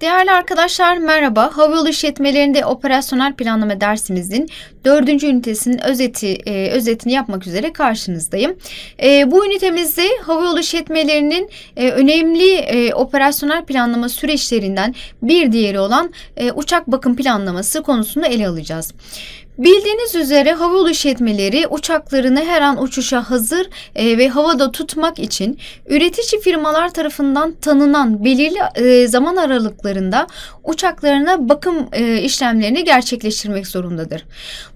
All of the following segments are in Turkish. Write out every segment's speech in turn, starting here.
Değerli arkadaşlar merhaba. Havayolu işletmelerinde operasyonel planlama dersimizin dördüncü ünitesinin özeti e, özetini yapmak üzere karşınızdayım. E, bu ünitemizde hava havayolu işletmelerinin e, önemli e, operasyonel planlama süreçlerinden bir diğeri olan e, uçak bakım planlaması konusunu ele alacağız. Bildiğiniz üzere havayolu işletmeleri uçaklarını her an uçuşa hazır e, ve havada tutmak için üretici firmalar tarafından tanınan belirli e, zaman aralıklarında uçaklarına bakım e, işlemlerini gerçekleştirmek zorundadır.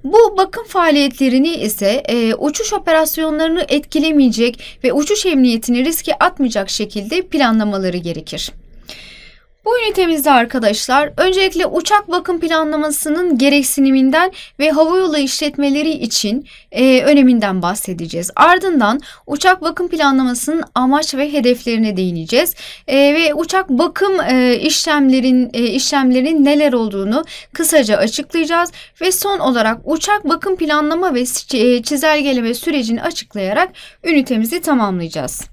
Bu bakım faaliyetlerini ise e, uçuş operasyonlarını etkilemeyecek ve uçuş emniyetini riske atmayacak şekilde planlamaları gerekir. Bu ünitemizde arkadaşlar öncelikle uçak bakım planlamasının gereksiniminden ve havayolu işletmeleri için e, öneminden bahsedeceğiz. Ardından uçak bakım planlamasının amaç ve hedeflerine değineceğiz e, ve uçak bakım e, işlemlerin e, işlemlerin neler olduğunu kısaca açıklayacağız ve son olarak uçak bakım planlama ve e, çizelgeleme sürecini açıklayarak ünitemizi tamamlayacağız.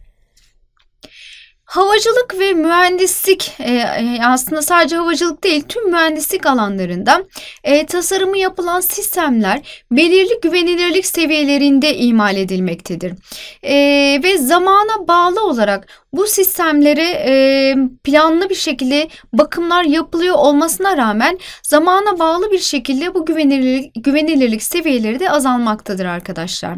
Havacılık ve mühendislik e, e, aslında sadece havacılık değil tüm mühendislik alanlarında e, tasarımı yapılan sistemler belirli güvenilirlik seviyelerinde imal edilmektedir. ve zamana bağlı olarak bu sistemlere e, planlı bir şekilde bakımlar yapılıyor olmasına rağmen zamana bağlı bir şekilde bu güvenilirlik, güvenilirlik seviyeleri de azalmaktadır arkadaşlar.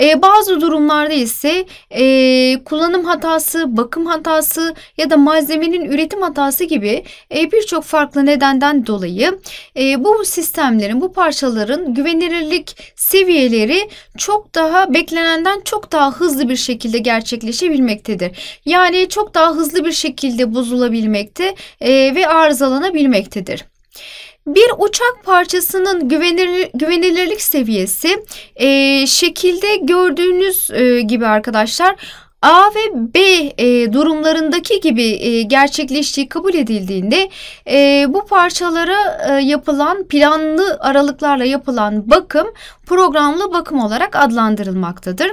E, bazı durumlarda ise e, kullanım hatası, bakım hatası ya da malzemenin üretim hatası gibi e, birçok farklı nedenden dolayı e, bu sistemlerin, bu parçaların güvenilirlik seviyeleri çok daha beklenenden çok daha hızlı bir şekilde gerçekleşebilmektedir. Yani çok daha hızlı bir şekilde bozulabilmekte e, ve arızalanabilmektedir. Bir uçak parçasının güvenilir, güvenilirlik seviyesi e, şekilde gördüğünüz e, gibi arkadaşlar A ve B e, durumlarındaki gibi e, gerçekleştiği kabul edildiğinde e, bu parçalara e, yapılan planlı aralıklarla yapılan bakım programlı bakım olarak adlandırılmaktadır.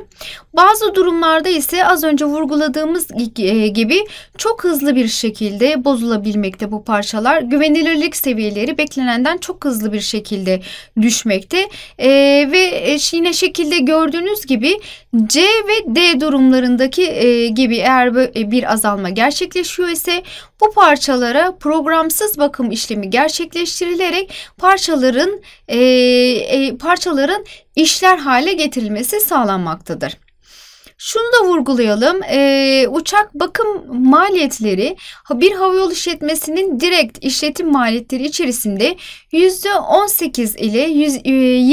Bazı durumlarda ise az önce vurguladığımız e, gibi çok hızlı bir şekilde bozulabilmekte bu parçalar. Güvenilirlik seviyeleri beklenenden çok hızlı bir şekilde düşmekte e, ve yine şekilde gördüğünüz gibi C ve D durumlarındaki e, gibi eğer e, bir azalma gerçekleşiyor ise bu parçalara programsız bakım işlemi gerçekleştirilerek parçaların e, e, parçaların işler hale getirilmesi sağlanmaktadır. Şunu da vurgulayalım. E, uçak bakım maliyetleri bir havayolu işletmesinin direkt işletim maliyetleri içerisinde %18 ile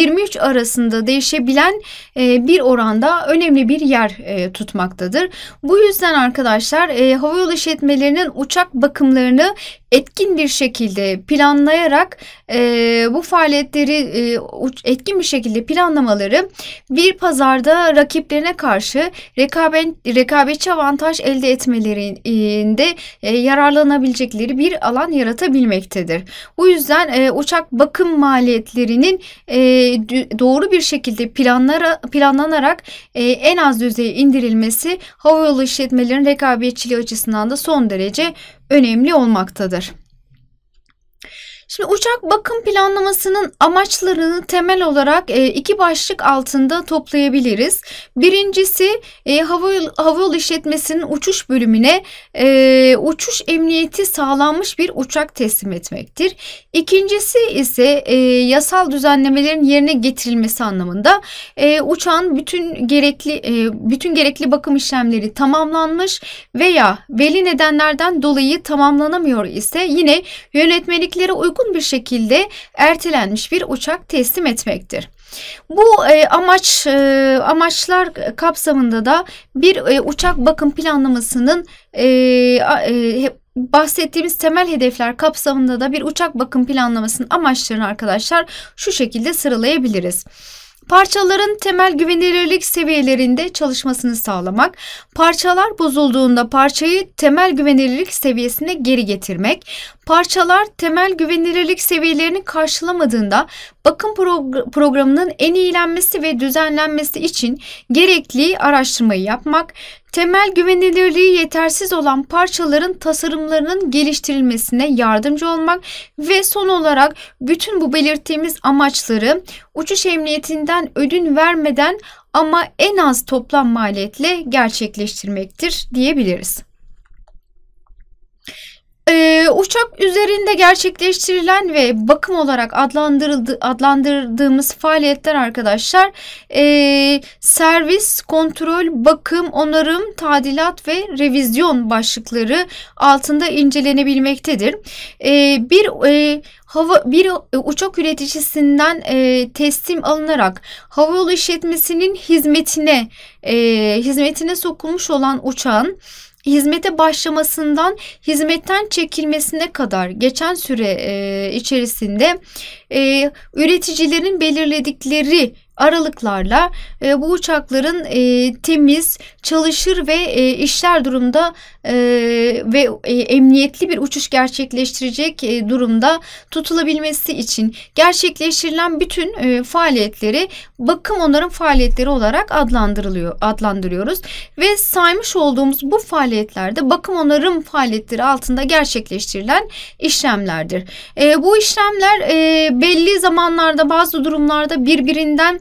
23 e, arasında değişebilen e, bir oranda önemli bir yer e, tutmaktadır. Bu yüzden arkadaşlar e, havayolu işletmelerinin uçak bakımlarını etkin bir şekilde planlayarak e, bu faaliyetleri e, etkin bir şekilde planlamaları bir pazarda rakiplerine karşı rekabet, rekabetçi avantaj elde etmelerinde e, yararlanabilecekleri bir alan yaratabilmektedir. Bu yüzden e, uçak bakım maliyetlerinin e, doğru bir şekilde planlara planlanarak en az düzeye indirilmesi havayolu işletmelerinin rekabetçiliği açısından da son derece önemli olmaktadır. Şimdi uçak bakım planlamasının amaçlarını temel olarak e, iki başlık altında toplayabiliriz. Birincisi e, hava hava havayolu işletmesinin uçuş bölümüne e, uçuş emniyeti sağlanmış bir uçak teslim etmektir. İkincisi ise yasal düzenlemelerin yerine getirilmesi anlamında uçağın bütün gerekli bütün gerekli bakım işlemleri tamamlanmış veya belli nedenlerden dolayı tamamlanamıyor ise yine yönetmeliklere uygun uygun bir şekilde ertelenmiş bir uçak teslim etmektir. Bu e, amaç e, amaçlar kapsamında da bir e, uçak bakım planlamasının bahsettiğimiz temel hedefler kapsamında da bir uçak bakım planlamasının amaçlarını arkadaşlar şu şekilde sıralayabiliriz. Parçaların temel güvenilirlik seviyelerinde çalışmasını sağlamak, parçalar bozulduğunda parçayı temel güvenilirlik seviyesine geri getirmek, Parçalar temel güvenilirlik seviyelerini karşılamadığında bakım progr programının en iyilenmesi ve düzenlenmesi için gerekli araştırmayı yapmak, temel güvenilirliği yetersiz olan parçaların tasarımlarının geliştirilmesine yardımcı olmak ve son olarak bütün bu belirttiğimiz amaçları uçuş emniyetinden ödün vermeden ama en az toplam maliyetle gerçekleştirmektir diyebiliriz. Ee, uçak üzerinde gerçekleştirilen ve bakım olarak adlandırıldı, adlandırdığımız faaliyetler arkadaşlar e, servis, kontrol, bakım, onarım, tadilat ve revizyon başlıkları altında incelenebilmektedir. E, bir e, hava bir uçak üreticisinden e, teslim alınarak havayolu işletmesinin hizmetine e, hizmetine sokulmuş olan uçağın hizmete başlamasından hizmetten çekilmesine kadar geçen süre e, içerisinde e, üreticilerin belirledikleri aralıklarla e, bu uçakların e, temiz, çalışır ve e, işler durumda e, ve e, emniyetli bir uçuş gerçekleştirecek e, durumda tutulabilmesi için gerçekleştirilen bütün e, faaliyetleri bakım onarım faaliyetleri olarak adlandırılıyor adlandırıyoruz ve saymış olduğumuz bu faaliyetlerde bakım onarım faaliyetleri altında gerçekleştirilen işlemlerdir. E, bu işlemler e, belli zamanlarda bazı durumlarda birbirinden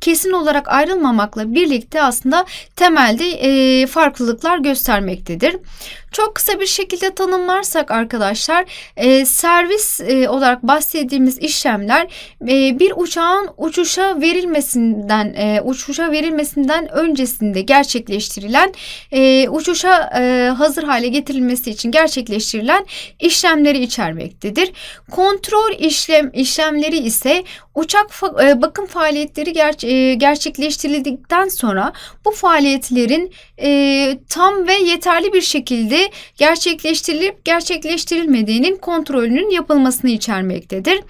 kesin olarak ayrılmamakla birlikte aslında temelde e, farklılıklar göstermektedir. Çok kısa bir şekilde tanımlarsak arkadaşlar e, servis e, olarak bahsettiğimiz işlemler e, bir uçağın uçuşa verilmesinden e, uçuşa verilmesinden öncesinde gerçekleştirilen e, uçuşa e, hazır hale getirilmesi için gerçekleştirilen işlemleri içermektedir. Kontrol işlem işlemleri ise uçak fa, e, bakım faaliyetleri gerçek e, gerçekleştirildikten sonra bu faaliyetlerin e, tam ve yeterli bir şekilde gerçekleştirilip gerçekleştirilmediğinin kontrolünün yapılmasını içermektedir.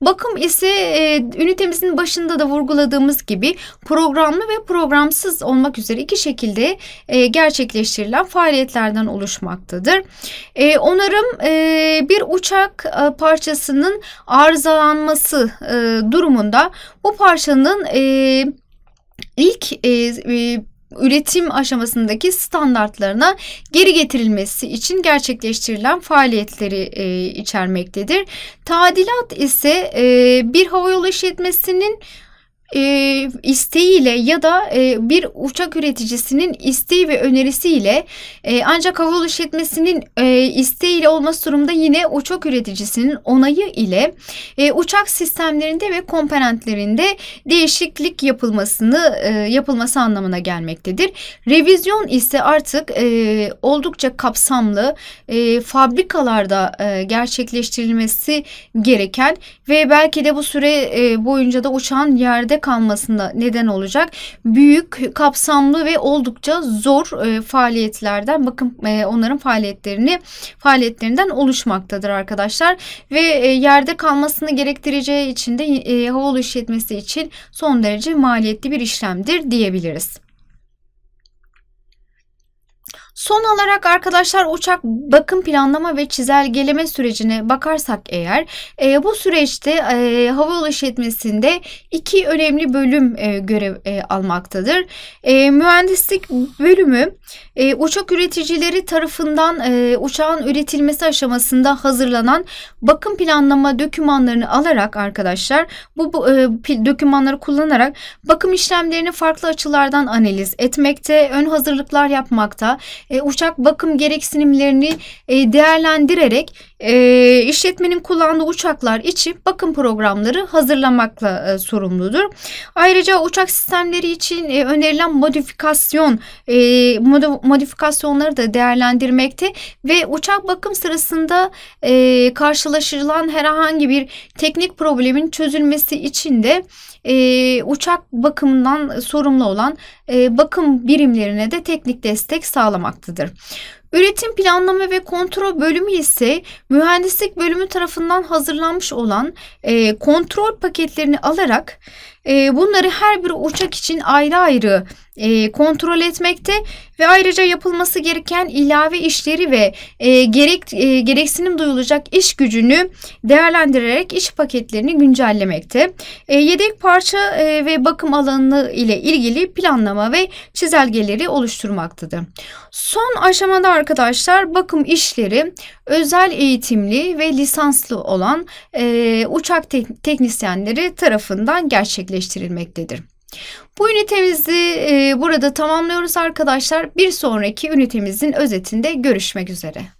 Bakım ise e, ünitemizin başında da vurguladığımız gibi programlı ve programsız olmak üzere iki şekilde gerçekleştirilen faaliyetlerden oluşmaktadır. onarım bir uçak parçasının arızalanması durumunda bu parçanın e, ee, ilk e, e, üretim aşamasındaki standartlarına geri getirilmesi için gerçekleştirilen faaliyetleri e, içermektedir. Tadilat ise e, bir havayolu işletmesinin e, isteğiyle ya da e, bir uçak üreticisinin isteği ve önerisiyle e, ancak havayolu işletmesinin e, isteğiyle olması durumda yine uçak üreticisinin onayı ile e, uçak sistemlerinde ve komponentlerinde değişiklik yapılmasını e, yapılması anlamına gelmektedir. Revizyon ise artık e, oldukça kapsamlı e, fabrikalarda e, gerçekleştirilmesi gereken ve belki de bu süre e, boyunca da uçağın yerde elimizde kalmasına neden olacak büyük, kapsamlı ve oldukça zor e, faaliyetlerden bakın e, onların faaliyetlerini faaliyetlerinden oluşmaktadır arkadaşlar ve e, yerde kalmasını gerektireceği için de e, havayolu işletmesi için son derece maliyetli bir işlemdir diyebiliriz. Son olarak arkadaşlar uçak bakım planlama ve çizelgeleme sürecine bakarsak eğer e, bu süreçte e, havayolu işletmesinde iki önemli bölüm e, görev e, almaktadır. E, mühendislik bölümü e, uçak üreticileri tarafından e, uçağın üretilmesi aşamasında hazırlanan bakım planlama dokümanlarını alarak arkadaşlar bu, bu e, dökümanları kullanarak bakım işlemlerini farklı açılardan analiz etmekte, ön hazırlıklar yapmakta, e, uçak bakım gereksinimlerini e, değerlendirerek e, işletmenin kullandığı uçaklar için bakım programları hazırlamakla e, sorumludur. Ayrıca uçak sistemleri için e, önerilen modifikasyon e, modifikasyonları da değerlendirmekte ve uçak bakım sırasında e, karşılaşılan herhangi bir teknik problemin çözülmesi için de e, uçak bakımından sorumlu olan e, bakım birimlerine de teknik destek sağlamak 子的。Üretim Planlama ve Kontrol Bölümü ise mühendislik bölümü tarafından hazırlanmış olan e, kontrol paketlerini alarak e, bunları her bir uçak için ayrı ayrı e, kontrol etmekte ve ayrıca yapılması gereken ilave işleri ve e, gerek e, gereksinim duyulacak iş gücünü değerlendirerek iş paketlerini güncellemekte. E, yedek parça e, ve bakım alanı ile ilgili planlama ve çizelgeleri oluşturmaktadır. Son aşamada arkadaşlar bakım işleri özel eğitimli ve lisanslı olan e, uçak te teknisyenleri tarafından gerçekleştirilmektedir. Bu ünitemizi e, burada tamamlıyoruz arkadaşlar. Bir sonraki ünitemizin özetinde görüşmek üzere.